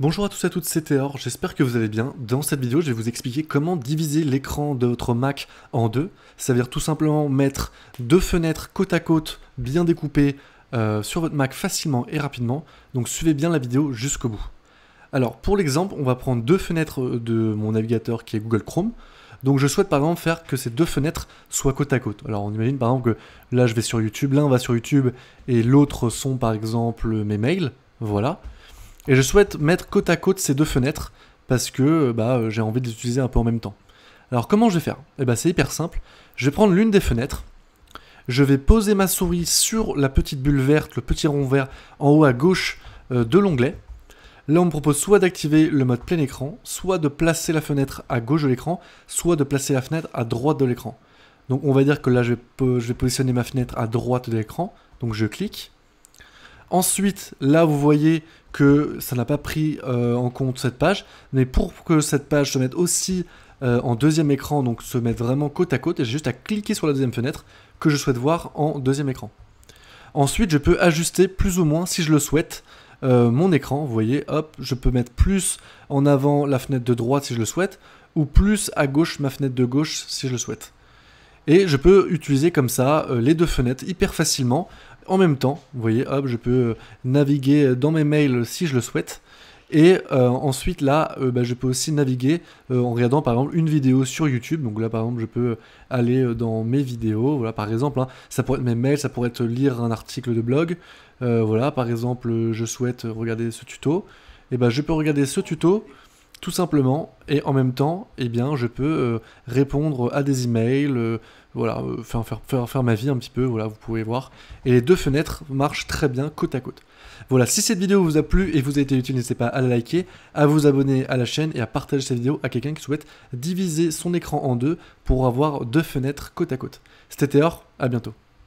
Bonjour à tous et à toutes, c'est Théor, j'espère que vous allez bien. Dans cette vidéo, je vais vous expliquer comment diviser l'écran de votre Mac en deux. Ça veut dire tout simplement mettre deux fenêtres côte à côte, bien découpées, euh, sur votre Mac facilement et rapidement. Donc suivez bien la vidéo jusqu'au bout. Alors pour l'exemple, on va prendre deux fenêtres euh, de mon navigateur qui est Google Chrome. Donc je souhaite par exemple faire que ces deux fenêtres soient côte à côte. Alors on imagine par exemple que là je vais sur YouTube, l'un va sur YouTube et l'autre sont par exemple mes mails. Voilà. Et je souhaite mettre côte à côte ces deux fenêtres parce que bah, euh, j'ai envie de les utiliser un peu en même temps. Alors comment je vais faire Eh bah, c'est hyper simple. Je vais prendre l'une des fenêtres. Je vais poser ma souris sur la petite bulle verte, le petit rond vert en haut à gauche euh, de l'onglet. Là, on me propose soit d'activer le mode plein écran, soit de placer la fenêtre à gauche de l'écran, soit de placer la fenêtre à droite de l'écran. Donc on va dire que là, je je vais positionner ma fenêtre à droite de l'écran. Donc je clique. Ensuite, là, vous voyez que ça n'a pas pris euh, en compte cette page, mais pour que cette page se mette aussi euh, en deuxième écran, donc se mette vraiment côte à côte, j'ai juste à cliquer sur la deuxième fenêtre que je souhaite voir en deuxième écran. Ensuite, je peux ajuster plus ou moins, si je le souhaite, euh, mon écran. Vous voyez, hop, je peux mettre plus en avant la fenêtre de droite si je le souhaite, ou plus à gauche ma fenêtre de gauche si je le souhaite. Et je peux utiliser comme ça les deux fenêtres hyper facilement en même temps. Vous voyez, hop, je peux euh, naviguer dans mes mails si je le souhaite. Et euh, ensuite, là, euh, bah, je peux aussi naviguer en regardant par exemple une vidéo sur YouTube. Donc là, par exemple, je peux aller dans mes vidéos. Voilà, par exemple, hein, ça pourrait être mes mails, ça pourrait être lire un article de blog. voilà, par exemple, je souhaite regarder ce tuto. Et ben, je peux regarder ce tuto tout simplement, et en même temps, eh bien, je peux euh, répondre à des emails, euh, voilà, euh, faire, faire, ma vie un petit peu, voilà, vous pouvez voir. Et les deux fenêtres marchent très bien côte à côte. Voilà, si cette vidéo vous a plu et vous a été utile, n'hésitez pas à la liker, à vous abonner à la chaîne et à partager cette vidéo à quelqu'un qui souhaite diviser son écran en deux pour avoir deux fenêtres côte à côte. C'était Thor, à bientôt.